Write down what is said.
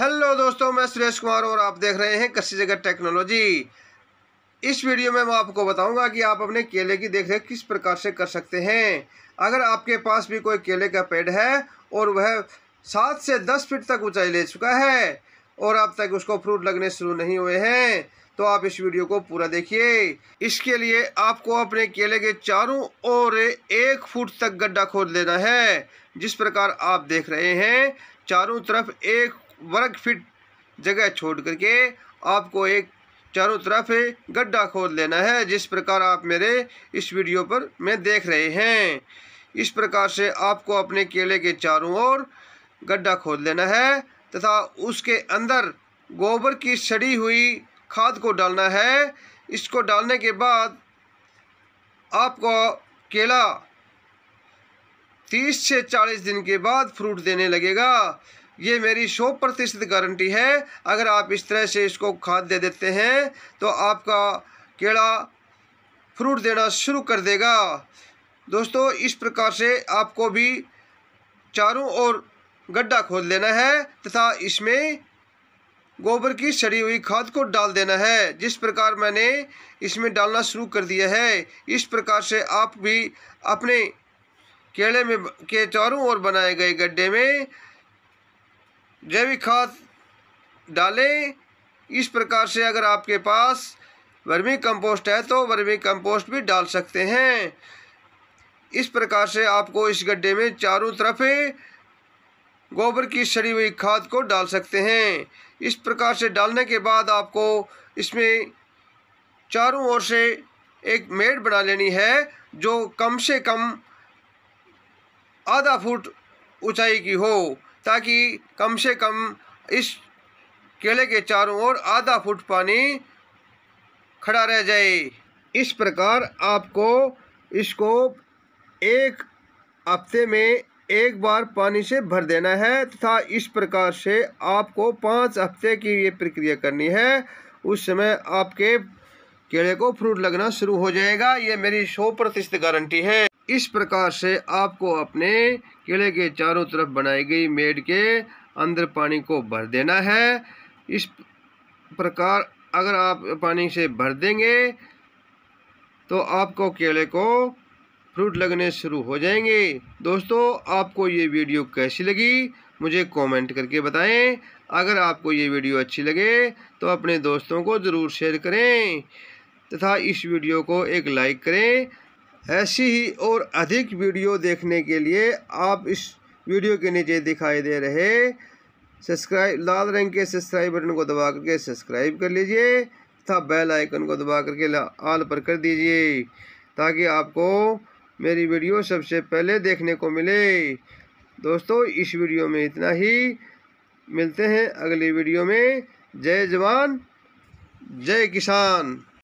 hello दोस्तों मैं सुरेश कुमार और आप देख रहे हैं कृषि जगत टेक्नोलॉजी इस वीडियो में मैं आपको बताऊंगा कि आप अपने केले की देखरेख किस प्रकार से कर सकते हैं अगर आपके पास भी कोई केले का पेड़ है और वह सात से दस फीट तक ऊंचाई ले चुका है और अब तक उसको फ्रूट लगने शुरू नहीं हुए हैं तो आप इस वीडियो को पूरा देखिए इसके लिए आपको अपने केले के चारों ओर एक फुट तक गड्ढा खोद लेना है जिस प्रकार आप देख रहे हैं चारों तरफ एक वर्ग फिट जगह छोड़ करके आपको एक चारों तरफ गड्ढा खोद लेना है जिस प्रकार आप मेरे इस वीडियो पर में देख रहे हैं इस प्रकार से आपको अपने केले के चारों ओर गड्ढा खोद लेना है तथा उसके अंदर गोबर की सड़ी हुई खाद को डालना है इसको डालने के बाद आपको केला तीस से चालीस दिन के बाद फ्रूट देने लगेगा ये मेरी सौ प्रतिशत गारंटी है अगर आप इस तरह से इसको खाद दे देते हैं तो आपका केला फ्रूट देना शुरू कर देगा दोस्तों इस प्रकार से आपको भी चारों ओर गड्ढा खोद लेना है तथा इसमें गोबर की सड़ी हुई खाद को डाल देना है जिस प्रकार मैंने इसमें डालना शुरू कर दिया है इस प्रकार से आप भी अपने केले में के चारों ओर बनाए गए गड्ढे में जैविक खाद डालें इस प्रकार से अगर आपके पास वर्मी कंपोस्ट है तो वर्मी कंपोस्ट भी डाल सकते हैं इस प्रकार से आपको इस गड्ढे में चारों तरफ गोबर की सड़ी हुई खाद को डाल सकते हैं इस प्रकार से डालने के बाद आपको इसमें चारों ओर से एक मेड बना लेनी है जो कम से कम आधा फुट ऊंचाई की हो ताकि कम से कम इस केले के चारों ओर आधा फुट पानी खड़ा रह जाए इस प्रकार आपको इसको एक हफ्ते में एक बार पानी से भर देना है तथा इस प्रकार से आपको पाँच हफ्ते की ये प्रक्रिया करनी है उस समय आपके केले को फ्रूट लगना शुरू हो जाएगा ये मेरी सौ प्रतिशत गारंटी है इस प्रकार से आपको अपने किले के चारों तरफ बनाई गई मेड के अंदर पानी को भर देना है इस प्रकार अगर आप पानी से भर देंगे तो आपको केले को फ्रूट लगने शुरू हो जाएंगे दोस्तों आपको ये वीडियो कैसी लगी मुझे कमेंट करके बताएं अगर आपको ये वीडियो अच्छी लगे तो अपने दोस्तों को ज़रूर शेयर करें तथा इस वीडियो को एक लाइक करें ऐसी ही और अधिक वीडियो देखने के लिए आप इस वीडियो के नीचे दिखाई दे रहे सब्सक्राइब लाल रंग के सब्सक्राइब बटन को दबा करके सब्सक्राइब कर लीजिए तथा बेल आइकन को दबा करके आल पर कर दीजिए ताकि आपको मेरी वीडियो सबसे पहले देखने को मिले दोस्तों इस वीडियो में इतना ही मिलते हैं अगली वीडियो में जय जवान जय किसान